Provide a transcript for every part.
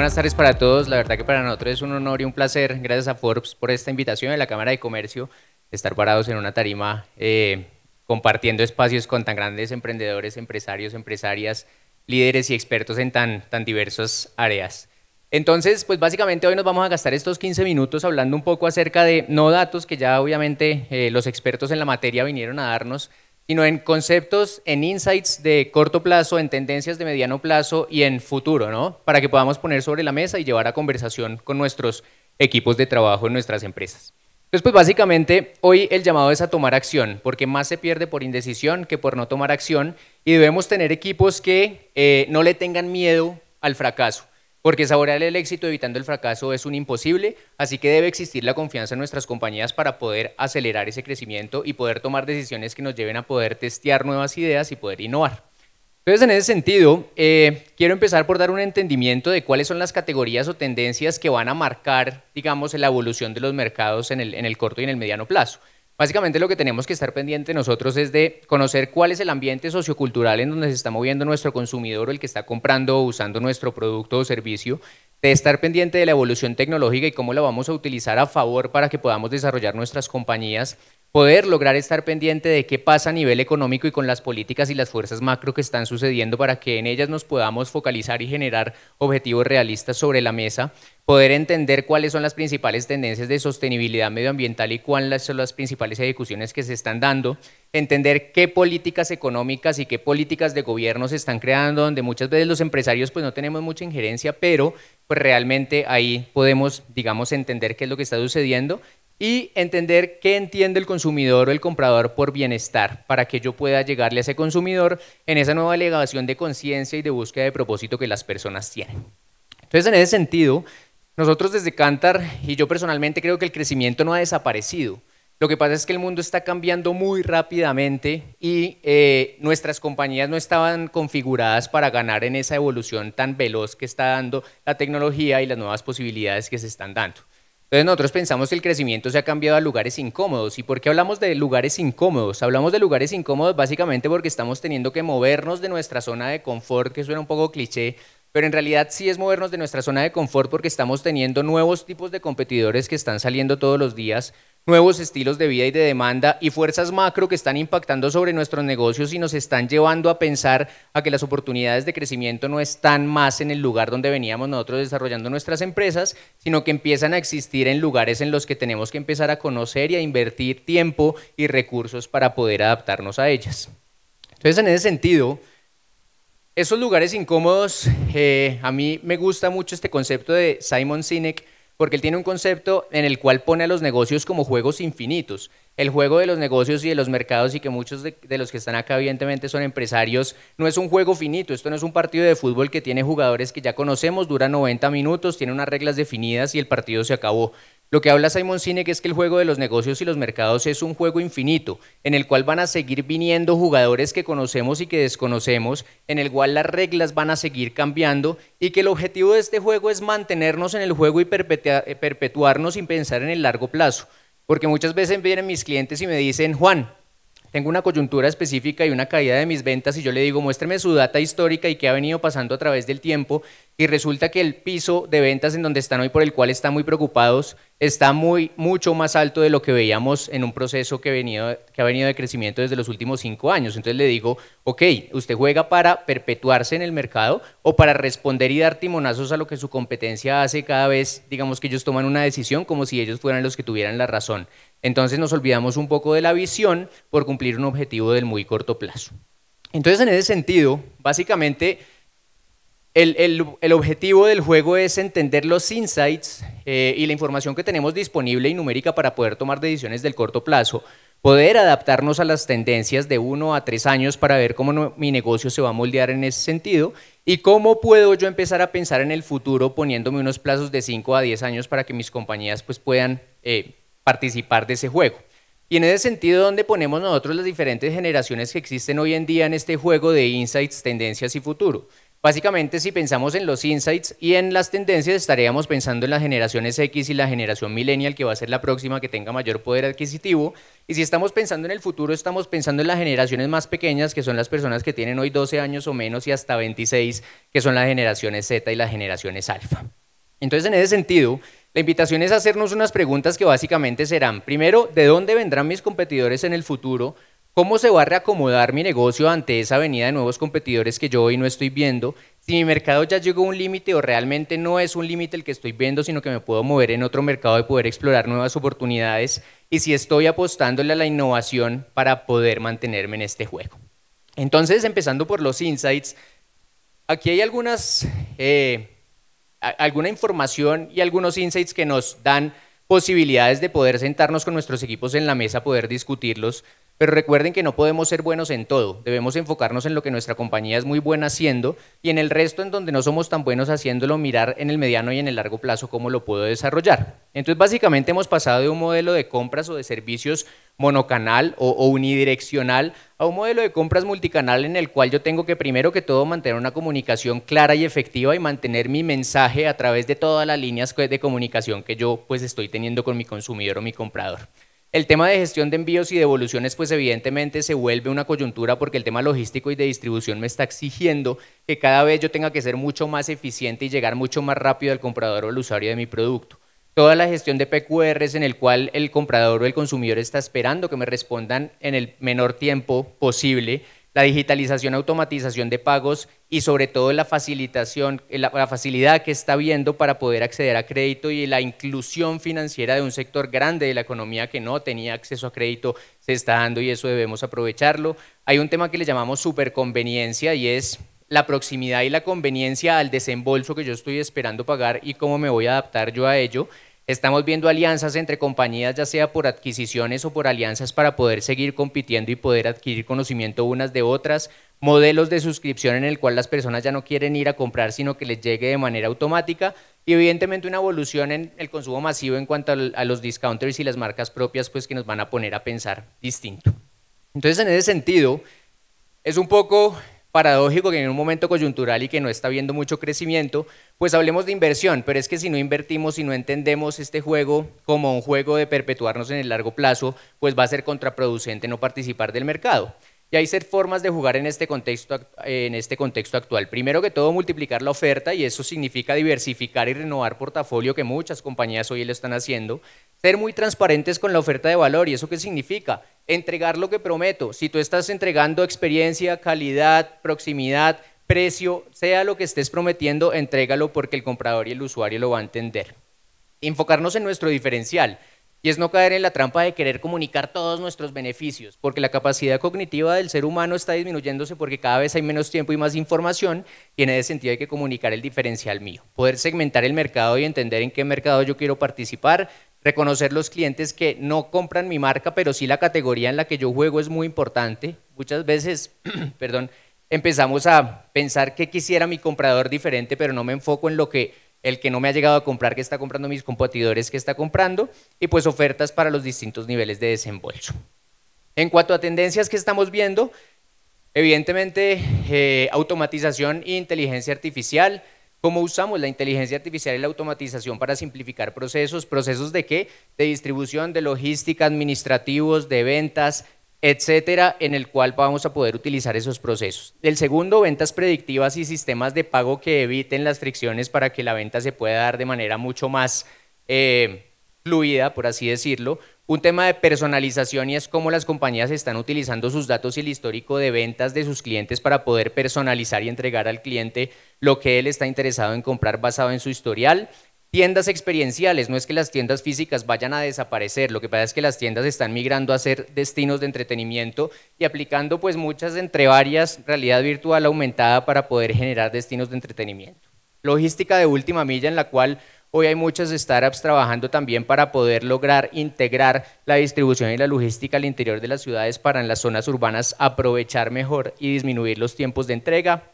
buenas tardes para todos. La verdad que para nosotros es un honor y un placer, gracias a Forbes por esta invitación de la Cámara de Comercio, estar parados en una tarima eh, compartiendo espacios con tan grandes emprendedores, empresarios, empresarias, líderes y expertos en tan, tan diversas áreas. Entonces, pues básicamente hoy nos vamos a gastar estos 15 minutos hablando un poco acerca de no datos que ya obviamente eh, los expertos en la materia vinieron a darnos, sino en conceptos, en insights de corto plazo, en tendencias de mediano plazo y en futuro, ¿no? Para que podamos poner sobre la mesa y llevar a conversación con nuestros equipos de trabajo en nuestras empresas. Entonces, pues básicamente hoy el llamado es a tomar acción, porque más se pierde por indecisión que por no tomar acción y debemos tener equipos que eh, no le tengan miedo al fracaso. Porque saborear el éxito evitando el fracaso es un imposible, así que debe existir la confianza en nuestras compañías para poder acelerar ese crecimiento y poder tomar decisiones que nos lleven a poder testear nuevas ideas y poder innovar. Entonces, en ese sentido, eh, quiero empezar por dar un entendimiento de cuáles son las categorías o tendencias que van a marcar, digamos, la evolución de los mercados en el corto y en el mediano plazo. Básicamente lo que tenemos que estar pendiente nosotros es de conocer cuál es el ambiente sociocultural en donde se está moviendo nuestro consumidor o el que está comprando o usando nuestro producto o servicio, de estar pendiente de la evolución tecnológica y cómo la vamos a utilizar a favor para que podamos desarrollar nuestras compañías poder lograr estar pendiente de qué pasa a nivel económico y con las políticas y las fuerzas macro que están sucediendo para que en ellas nos podamos focalizar y generar objetivos realistas sobre la mesa, poder entender cuáles son las principales tendencias de sostenibilidad medioambiental y cuáles son las principales ejecuciones que se están dando, entender qué políticas económicas y qué políticas de gobierno se están creando, donde muchas veces los empresarios pues no tenemos mucha injerencia, pero pues realmente ahí podemos, digamos, entender qué es lo que está sucediendo y entender qué entiende el consumidor o el comprador por bienestar, para que yo pueda llegarle a ese consumidor en esa nueva alegación de conciencia y de búsqueda de propósito que las personas tienen. Entonces, en ese sentido, nosotros desde Cantar, y yo personalmente creo que el crecimiento no ha desaparecido. Lo que pasa es que el mundo está cambiando muy rápidamente y eh, nuestras compañías no estaban configuradas para ganar en esa evolución tan veloz que está dando la tecnología y las nuevas posibilidades que se están dando. Entonces nosotros pensamos que el crecimiento se ha cambiado a lugares incómodos. ¿Y por qué hablamos de lugares incómodos? Hablamos de lugares incómodos básicamente porque estamos teniendo que movernos de nuestra zona de confort, que suena un poco cliché, pero en realidad sí es movernos de nuestra zona de confort porque estamos teniendo nuevos tipos de competidores que están saliendo todos los días, nuevos estilos de vida y de demanda y fuerzas macro que están impactando sobre nuestros negocios y nos están llevando a pensar a que las oportunidades de crecimiento no están más en el lugar donde veníamos nosotros desarrollando nuestras empresas, sino que empiezan a existir en lugares en los que tenemos que empezar a conocer y a invertir tiempo y recursos para poder adaptarnos a ellas. Entonces, en ese sentido, esos lugares incómodos, eh, a mí me gusta mucho este concepto de Simon Sinek, porque él tiene un concepto en el cual pone a los negocios como juegos infinitos. El juego de los negocios y de los mercados y que muchos de, los que están acá evidentemente son empresarios, no es un juego finito, esto no es un partido de fútbol que tiene jugadores que ya conocemos, dura 90 minutos, tiene unas reglas definidas y el partido se acabó. Lo que habla Simon Sinek es que el juego de los negocios y los mercados es un juego infinito, en el cual van a seguir viniendo jugadores que conocemos y que desconocemos, en el cual las reglas van a seguir cambiando y que el objetivo de este juego es mantenernos en el juego y eh, perpetuarnos sin pensar en el largo plazo. Porque muchas veces vienen mis clientes y me dicen, Juan, tengo una coyuntura específica y una caída de mis ventas y yo le digo, muéstrame su data histórica y qué ha venido pasando a través del tiempo y resulta que el piso de ventas en donde están hoy, por el cual están muy preocupados, está muy, mucho más alto de lo que veíamos en un proceso que, que ha venido de crecimiento desde los últimos cinco años. Entonces le digo, ok, usted juega para perpetuarse en el mercado o para responder y dar timonazos a lo que su competencia hace cada vez, digamos que ellos toman una decisión como si ellos fueran los que tuvieran la razón. Entonces nos olvidamos un poco de la visión por cumplir un objetivo del muy corto plazo. Entonces en ese sentido, básicamente el, objetivo del juego es entender los insights eh, y la información que tenemos disponible y numérica para poder tomar decisiones del corto plazo, poder adaptarnos a las tendencias de uno a tres años para ver cómo mi negocio se va a moldear en ese sentido y cómo puedo yo empezar a pensar en el futuro poniéndome unos plazos de cinco a diez años para que mis compañías pues, puedan eh, participar de ese juego. Y en ese sentido, donde ponemos nosotros las diferentes generaciones que existen hoy en día en este juego de insights, tendencias y futuro? Básicamente, si pensamos en los insights y en las tendencias, estaríamos pensando en las generaciones X y la generación millennial, que va a ser la próxima que tenga mayor poder adquisitivo. Y si estamos pensando en el futuro, estamos pensando en las generaciones más pequeñas, que son las personas que tienen hoy 12 años o menos y hasta 26, que son las generaciones Z y las generaciones alfa. Entonces, en ese sentido, la invitación es hacernos unas preguntas que básicamente serán, primero, ¿de dónde vendrán mis competidores en el futuro? ¿Cómo se va a reacomodar mi negocio ante esa venida de nuevos competidores que yo hoy no estoy viendo? Si mi mercado ya llegó a un límite o realmente no es un límite el que estoy viendo, sino que me puedo mover en otro mercado y poder explorar nuevas oportunidades. Y si estoy apostándole a la innovación para poder mantenerme en este juego. Entonces, empezando por los insights, aquí hay eh, alguna información y algunos insights que nos dan posibilidades de poder sentarnos con nuestros equipos en la mesa, poder discutirlos pero recuerden que no podemos ser buenos en todo, debemos enfocarnos en lo que nuestra compañía es muy buena haciendo y en el resto en donde no somos tan buenos haciéndolo, mirar en el mediano y en el largo plazo cómo lo puedo desarrollar. Entonces básicamente hemos pasado de un modelo de compras o de servicios monocanal o, unidireccional a un modelo de compras multicanal en el cual yo tengo que primero que todo mantener una comunicación clara y efectiva y mantener mi mensaje a través de todas las líneas de comunicación que yo pues estoy teniendo con mi consumidor o mi comprador. El tema de gestión de envíos y devoluciones, pues evidentemente se vuelve una coyuntura porque el tema logístico y de distribución me está exigiendo que cada vez yo tenga que ser mucho más eficiente y llegar mucho más rápido al comprador o al usuario de mi producto. Toda la gestión de es en el cual el comprador o el consumidor está esperando que me respondan en el menor tiempo posible la digitalización, automatización de pagos y sobre todo la facilitación, la, facilidad que está viendo para poder acceder a crédito y la inclusión financiera de un sector grande de la economía que no tenía acceso a crédito se está dando y eso debemos aprovecharlo. Hay un tema que le llamamos superconveniencia y es la proximidad y la conveniencia al desembolso que yo estoy esperando pagar y cómo me voy a adaptar yo a ello. Estamos viendo alianzas entre compañías, ya sea por adquisiciones o por alianzas para poder seguir compitiendo y poder adquirir conocimiento unas de otras, modelos de suscripción en el cual las personas ya no quieren ir a comprar, sino que les llegue de manera automática y evidentemente una evolución en el consumo masivo en cuanto a los discounters y las marcas propias, pues que nos van a poner a pensar distinto. Entonces, en ese sentido, es un poco paradójico que en un momento coyuntural y que no está viendo mucho crecimiento, pues hablemos de inversión, pero es que si no invertimos, y no entendemos este juego como un juego de perpetuarnos en el largo plazo, pues va a ser contraproducente no participar del mercado. Y hay ser formas de jugar en este, contexto, en este contexto actual. Primero que todo, multiplicar la oferta y eso significa diversificar y renovar portafolio que muchas compañías hoy lo están haciendo. Ser muy transparentes con la oferta de valor y eso qué significa? Entregar lo que prometo. Si tú estás entregando experiencia, calidad, proximidad, precio, sea lo que estés prometiendo, entrégalo porque el comprador y el usuario lo va a entender. Enfocarnos en nuestro diferencial. Y es no caer en la trampa de querer comunicar todos nuestros beneficios, porque la capacidad cognitiva del ser humano está disminuyéndose porque cada vez hay menos tiempo y más información, y en ese sentido hay que comunicar el diferencial mío, poder segmentar el mercado y entender en qué mercado yo quiero participar, reconocer los clientes que no compran mi marca, pero sí la categoría en la que yo juego es muy importante. Muchas veces, perdón, empezamos a pensar que quisiera mi comprador diferente, pero no me enfoco en lo que el que no me ha llegado a comprar, que está comprando mis competidores, que está comprando, y pues ofertas para los distintos niveles de desembolso. En cuanto a tendencias que estamos viendo, evidentemente eh, automatización e inteligencia artificial, cómo usamos la inteligencia artificial y la automatización para simplificar procesos, procesos de qué? De distribución, de logística, administrativos, de ventas, etcétera, en el cual vamos a poder utilizar esos procesos. El segundo, ventas predictivas y sistemas de pago que eviten las fricciones para que la venta se pueda dar de manera mucho más eh, fluida, por así decirlo. Un tema de personalización y es cómo las compañías están utilizando sus datos y el histórico de ventas de sus clientes para poder personalizar y entregar al cliente lo que él está interesado en comprar basado en su historial tiendas experienciales, no es que las tiendas físicas vayan a desaparecer, lo que pasa es que las tiendas están migrando a ser destinos de entretenimiento y aplicando pues muchas entre varias realidad virtual aumentada para poder generar destinos de entretenimiento. Logística de última milla en la cual hoy hay muchas startups trabajando también para poder lograr integrar la distribución y la logística al interior de las ciudades para en las zonas urbanas aprovechar mejor y disminuir los tiempos de entrega,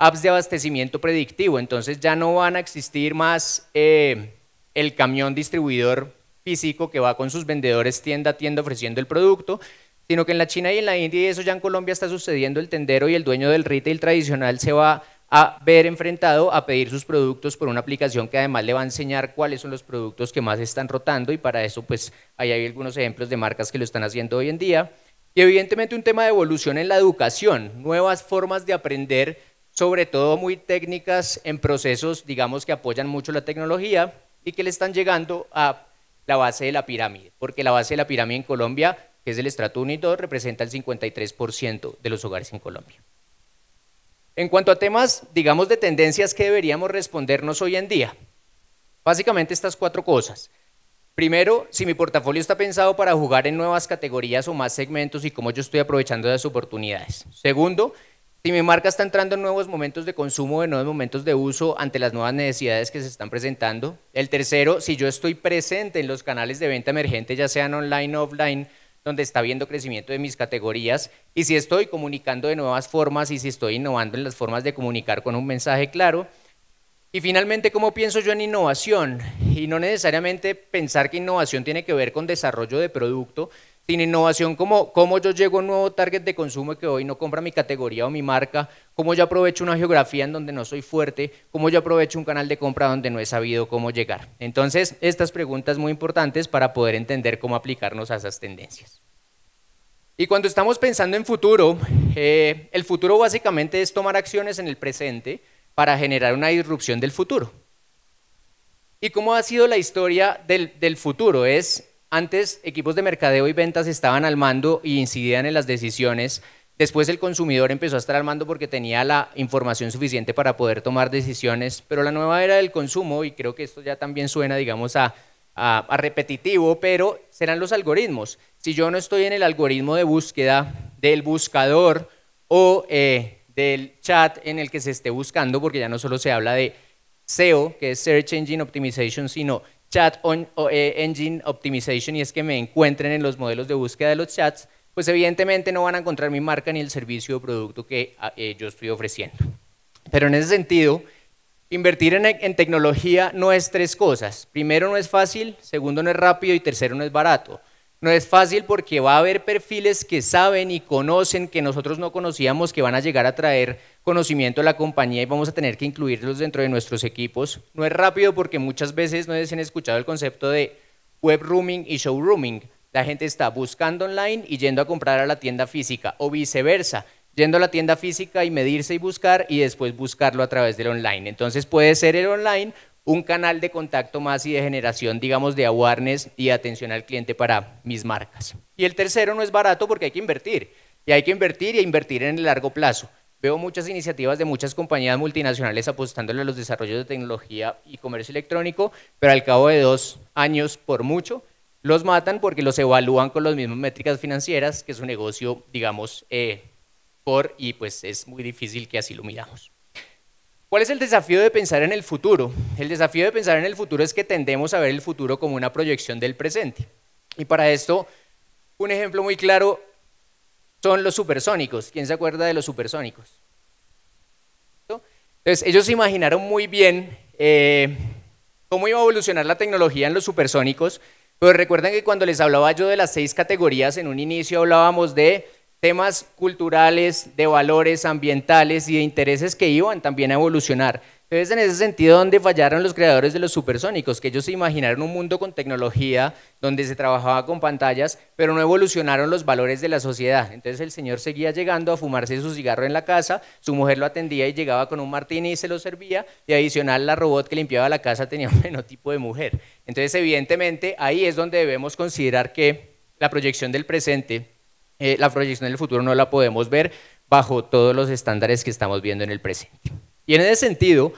apps de abastecimiento predictivo. Entonces ya no van a existir más eh, el camión distribuidor físico que va con sus vendedores tienda a tienda ofreciendo el producto, sino que en la China y en la India, y eso ya en Colombia está sucediendo, el tendero y el dueño del retail tradicional se va a ver enfrentado a pedir sus productos por una aplicación que además le va a enseñar cuáles son los productos que más están rotando y para eso pues ahí hay algunos ejemplos de marcas que lo están haciendo hoy en día. Y evidentemente un tema de evolución en la educación, nuevas formas de aprender sobre todo muy técnicas en procesos, digamos, que apoyan mucho la tecnología y que le están llegando a la base de la pirámide, porque la base de la pirámide en Colombia, que es el estrato 1 y 2, representa el 53% de los hogares en Colombia. En cuanto a temas, digamos, de tendencias que deberíamos respondernos hoy en día, básicamente estas cuatro cosas. Primero, si mi portafolio está pensado para jugar en nuevas categorías o más segmentos y cómo yo estoy aprovechando las oportunidades. Segundo, si mi marca está entrando en nuevos momentos de consumo, en nuevos momentos de uso ante las nuevas necesidades que se están presentando. El tercero, si yo estoy presente en los canales de venta emergente, ya sean online o offline, donde está viendo crecimiento de mis categorías, y si estoy comunicando de nuevas formas y si estoy innovando en las formas de comunicar con un mensaje claro. Y finalmente, ¿cómo pienso yo en innovación? Y no necesariamente pensar que innovación tiene que ver con desarrollo de producto, sin innovación, como ¿cómo, yo llego a un nuevo target de consumo que hoy no compra mi categoría o mi marca? ¿Cómo yo aprovecho una geografía en donde no soy fuerte? ¿Cómo yo aprovecho un canal de compra donde no he sabido cómo llegar? Entonces, estas preguntas muy importantes para poder entender cómo aplicarnos a esas tendencias. Y cuando estamos pensando en futuro, eh, el futuro básicamente es tomar acciones en el presente para generar una disrupción del futuro. ¿Y cómo ha sido la historia del, del futuro? Es antes equipos de mercadeo y ventas estaban al mando e incidían en las decisiones. Después el consumidor empezó a estar al mando porque tenía la información suficiente para poder tomar decisiones. Pero la nueva era del consumo, y creo que esto ya también suena, digamos, a, repetitivo, pero serán los algoritmos. Si yo no estoy en el algoritmo de búsqueda del buscador o eh, del chat en el que se esté buscando, porque ya no solo se habla de SEO, que es Search Engine Optimization, sino Chat eh, Engine Optimization y es que me encuentren en los modelos de búsqueda de los chats, pues evidentemente no van a encontrar mi marca ni el servicio o producto que ah, eh, yo estoy ofreciendo. Pero en ese sentido, invertir en tecnología no es tres cosas. Primero no es fácil, segundo no es rápido y tercero no es barato. No es fácil porque va a haber perfiles que saben y conocen que nosotros no conocíamos que van a llegar a traer conocimiento a la compañía y vamos a tener que incluirlos dentro de nuestros equipos. No es rápido porque muchas veces no se han escuchado el concepto de web rooming y showrooming. La gente está buscando online y yendo a comprar a la tienda física o viceversa, yendo a la tienda física y medirse y buscar y después buscarlo a través del online. Entonces puede ser el online un canal de contacto más y de generación, digamos, de awareness y atención al cliente para mis marcas. Y el tercero no es barato porque hay que invertir, y hay que invertir y invertir en el largo plazo. Veo muchas iniciativas de muchas compañías multinacionales apostándole a los desarrollos de tecnología y comercio electrónico, pero al cabo de dos años, por mucho, los matan porque los evalúan con las mismas métricas financieras que es un negocio, digamos, eh, por, y pues es muy difícil que así lo miramos. ¿Cuál es el desafío de pensar en el futuro? El desafío de pensar en el futuro es que tendemos a ver el futuro como una proyección del presente. Y para esto, un ejemplo muy claro son los supersónicos. ¿Quién se acuerda de los supersónicos? Entonces, ellos imaginaron muy bien eh, cómo iba a evolucionar la tecnología en los supersónicos, pero recuerden que cuando les hablaba yo de las seis categorías, en un inicio hablábamos de temas culturales, de valores ambientales y de intereses que iban también a evolucionar. Entonces, en ese sentido, donde fallaron los creadores de los supersónicos, que ellos se imaginaron un mundo con tecnología, donde se trabajaba con pantallas, pero no evolucionaron los valores de la sociedad. Entonces, el señor seguía llegando a fumarse su cigarro en la casa, su mujer lo atendía y llegaba con un martini y se lo servía, y adicional, la robot que limpiaba la casa tenía un fenotipo de mujer. Entonces, evidentemente, ahí es donde debemos considerar que la proyección del presente eh, la proyección del futuro no la podemos ver bajo todos los estándares que estamos viendo en el presente. Y en ese sentido,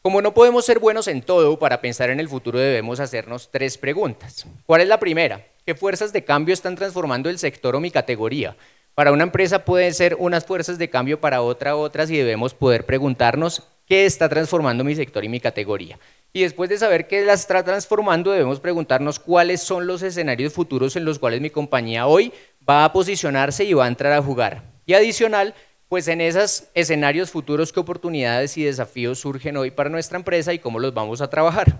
como no podemos ser buenos en todo, para pensar en el futuro debemos hacernos tres preguntas. ¿Cuál es la primera? ¿Qué fuerzas de cambio están transformando el sector o mi categoría? Para una empresa pueden ser unas fuerzas de cambio, para otra otras, y debemos poder preguntarnos qué está transformando mi sector y mi categoría. Y después de saber qué las está transformando, debemos preguntarnos cuáles son los escenarios futuros en los cuales mi compañía hoy va a posicionarse y va a entrar a jugar. Y adicional, pues en esos escenarios futuros, qué oportunidades y desafíos surgen hoy para nuestra empresa y cómo los vamos a trabajar.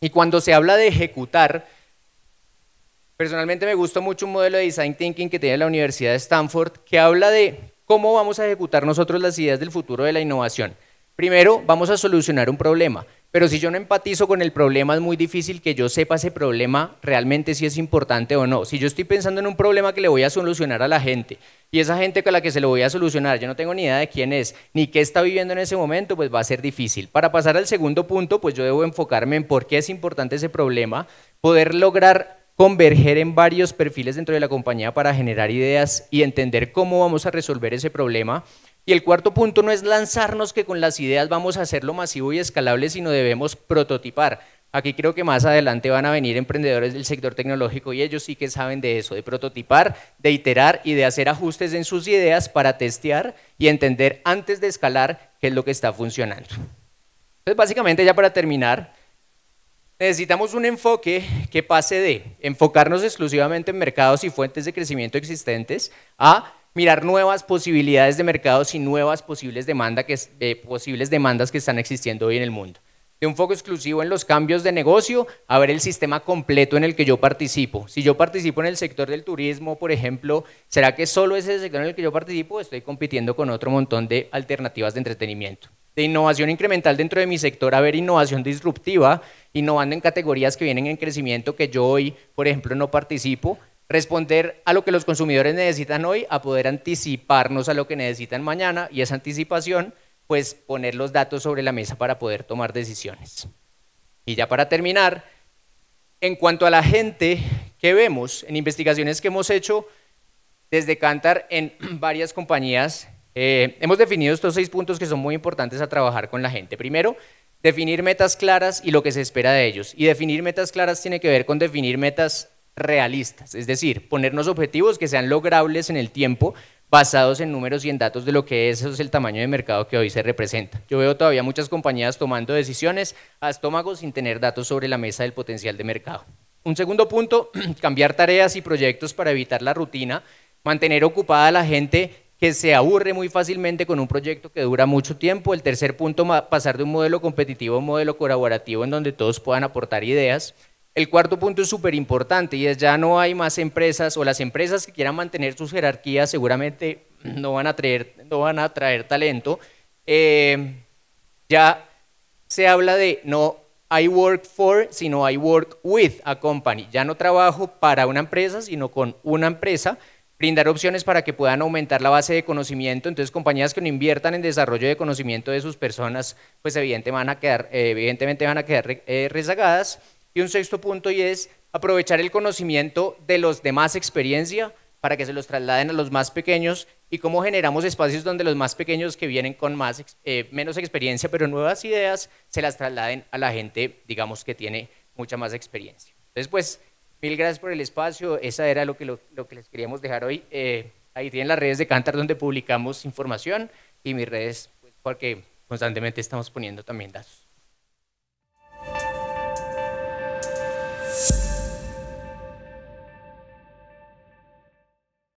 Y cuando se habla de ejecutar, Personalmente me gusta mucho un modelo de design thinking que tiene la Universidad de Stanford que habla de cómo vamos a ejecutar nosotros las ideas del futuro de la innovación. Primero, vamos a solucionar un problema. Pero si yo no empatizo con el problema, es muy difícil que yo sepa ese problema realmente si es importante o no. Si yo estoy pensando en un problema que le voy a solucionar a la gente y esa gente con la que se lo voy a solucionar, yo no tengo ni idea de quién es ni qué está viviendo en ese momento, pues va a ser difícil. Para pasar al segundo punto, pues yo debo enfocarme en por qué es importante ese problema, poder lograr converger en varios perfiles dentro de la compañía para generar ideas y entender cómo vamos a resolver ese problema y el cuarto punto no es lanzarnos que con las ideas vamos a hacerlo masivo y escalable, sino debemos prototipar. Aquí creo que más adelante van a venir emprendedores del sector tecnológico y ellos sí que saben de eso, de prototipar, de iterar y de hacer ajustes en sus ideas para testear y entender antes de escalar qué es lo que está funcionando. Entonces, básicamente ya para terminar, necesitamos un enfoque que pase de enfocarnos exclusivamente en mercados y fuentes de crecimiento existentes a mirar nuevas posibilidades de mercados y nuevas posibles, eh, posibles demandas que están existiendo hoy en el mundo. De un foco exclusivo en los cambios de negocio a ver el sistema completo en el que yo participo. Si yo participo en el sector del turismo, por ejemplo, ¿será que solo ese sector en el que yo participo estoy compitiendo con otro montón de alternativas de entretenimiento? De innovación incremental dentro de mi sector, a ver innovación disruptiva, innovando en categorías que vienen en crecimiento que yo hoy, por ejemplo, no participo, responder a lo que los consumidores necesitan hoy, a poder anticiparnos a lo que necesitan mañana y esa anticipación, pues poner los datos sobre la mesa para poder tomar decisiones. Y ya para terminar, en cuanto a la gente que vemos en investigaciones que hemos hecho desde Cantar en varias compañías, eh, hemos definido estos seis puntos que son muy importantes a trabajar con la gente. Primero, definir metas claras y lo que se espera de ellos. Y definir metas claras tiene que ver con definir metas realistas, es decir, ponernos objetivos que sean logrables en el tiempo basados en números y en datos de lo que es, es el tamaño de mercado que hoy se representa. Yo veo todavía muchas compañías tomando decisiones a estómago sin tener datos sobre la mesa del potencial de mercado. Un segundo punto, cambiar tareas y proyectos para evitar la rutina, mantener ocupada a la gente que se aburre muy fácilmente con un proyecto que dura mucho tiempo. El tercer punto, pasar de un modelo competitivo a un modelo colaborativo en donde todos puedan aportar ideas. El cuarto punto es súper importante y es ya no hay más empresas o las empresas que quieran mantener sus jerarquías seguramente no van a traer, no van a talento. Eh, ya se habla de no I work for, sino I work with a company. Ya no trabajo para una empresa, sino con una empresa. Brindar opciones para que puedan aumentar la base de conocimiento. Entonces, compañías que no inviertan en desarrollo de conocimiento de sus personas, pues eh, evidentemente van a quedar, evidentemente eh, van a quedar rezagadas. Y un sexto punto y es aprovechar el conocimiento de los de más experiencia para que se los trasladen a los más pequeños y cómo generamos espacios donde los más pequeños que vienen con más, eh, menos experiencia pero nuevas ideas se las trasladen a la gente, digamos, que tiene mucha más experiencia. Entonces, pues, mil gracias por el espacio. Esa era lo que, lo, que les queríamos dejar hoy. Eh, ahí tienen las redes de Cantar donde publicamos información y mis redes, pues, porque constantemente estamos poniendo también datos.